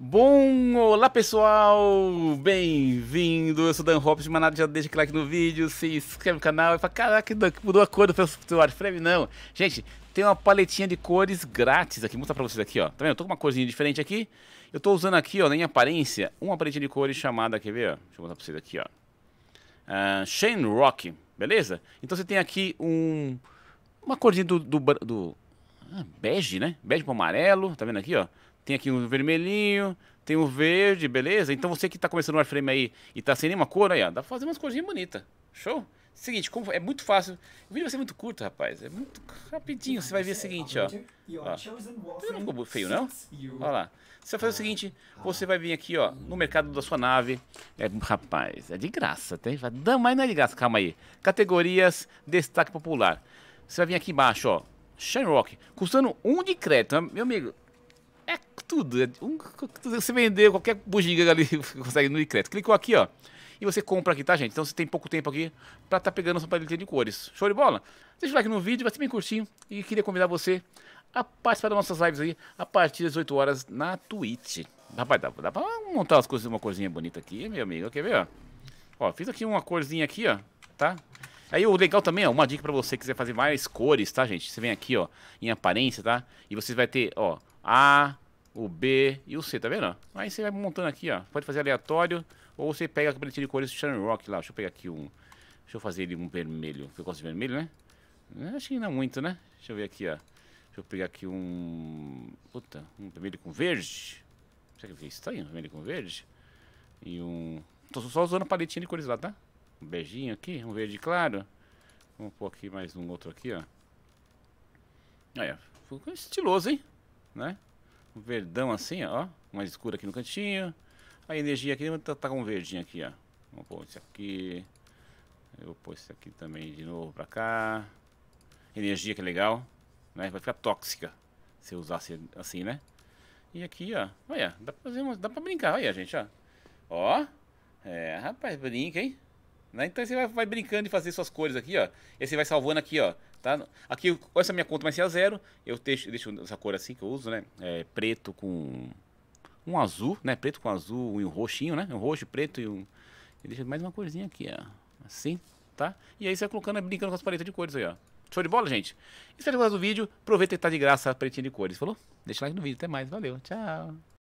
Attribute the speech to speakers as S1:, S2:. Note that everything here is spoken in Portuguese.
S1: Bom, olá pessoal, bem-vindo, eu sou Dan Hobbs, de nada já deixa like no vídeo, se inscreve no canal e fala, caraca, mudou a cor do seu wireframe, não. Gente, tem uma paletinha de cores grátis aqui, vou mostrar pra vocês aqui, ó, tá vendo? Eu tô com uma corzinha diferente aqui, eu tô usando aqui, ó, na minha aparência, uma paletinha de cores chamada, quer ver, ó, deixa eu mostrar pra vocês aqui, ó, uh, Shane Rock, beleza? Então você tem aqui um, uma corzinha do, do, do ah, bege, né, bege pro amarelo, tá vendo aqui, ó? Tem aqui um vermelhinho, tem um verde, beleza? Então você que está começando o wireframe aí e está sem nenhuma cor, aí, ó, dá pra fazer umas corzinhas bonitas. Show? Seguinte, como é muito fácil. O vídeo vai ser muito curto, rapaz. É muito rapidinho. Você vai ver o seguinte, ó. ó. Não ficou feio, não? Olha lá. Você vai fazer o seguinte: você vai vir aqui, ó, no mercado da sua nave. É, rapaz, é de graça, tá? Mas não é de graça, calma aí. Categorias, destaque popular. Você vai vir aqui embaixo, ó. Rock custando um de crédito, né? meu amigo tudo. É um, você vender qualquer bugiga ali, você consegue no crédito. Clicou aqui, ó. E você compra aqui, tá, gente? Então você tem pouco tempo aqui pra tá pegando sua paleta de cores. Show de bola? Deixa o like no vídeo, vai ser bem curtinho. E queria convidar você a participar das nossas lives aí a partir das 8 horas na Twitch. Rapaz, dá, dá pra montar as coisas, uma corzinha bonita aqui, meu amigo. Quer ver, ó? Ó, fiz aqui uma corzinha aqui, ó, tá? Aí o legal também, ó, uma dica pra você que quiser fazer mais cores, tá, gente? Você vem aqui, ó, em aparência, tá? E você vai ter, ó, A, o B e o C, tá vendo? Aí você vai montando aqui, ó. Pode fazer aleatório ou você pega a paletinha de cores do rock lá. Deixa eu pegar aqui um... Deixa eu fazer ele um vermelho. Eu gosto de vermelho, né? Acho que não é muito, né? Deixa eu ver aqui, ó. Deixa eu pegar aqui um... Puta, um vermelho com verde. Será que é estranho? Vermelho com verde? E um... Tô só usando a paletinha de cores lá, tá? Um beijinho aqui, um verde claro. Vamos pôr aqui mais um outro aqui, ó. Olha, ficou estiloso, hein? Né? verdão assim, ó. Mais escuro aqui no cantinho. A energia aqui tá, tá com um verdinho aqui, ó. Vou pôr esse aqui. Eu vou pôr esse aqui também de novo pra cá. Energia que é legal. Né? Vai ficar tóxica se eu usasse assim, assim, né? E aqui, ó. Olha, dá pra, fazer uma, dá pra brincar. Olha, gente, ó. Ó. É, rapaz, brinca, hein? Né? Então você vai, vai brincando e fazer suas cores aqui, ó. E aí você vai salvando aqui, ó. Tá? Aqui, com essa minha conta vai ser a zero. Eu deixo, deixo essa cor assim que eu uso, né? É, preto com um azul, né? Preto com azul e um roxinho, né? Um roxo, preto e um... deixa mais uma corzinha aqui, ó. Assim, tá? E aí você vai colocando, brincando com as paletas de cores aí, ó. Show de bola, gente? Espero que gostar do vídeo. Aproveita que tá de graça a paletinha de cores. Falou? Deixa o like no vídeo. Até mais. Valeu. Tchau.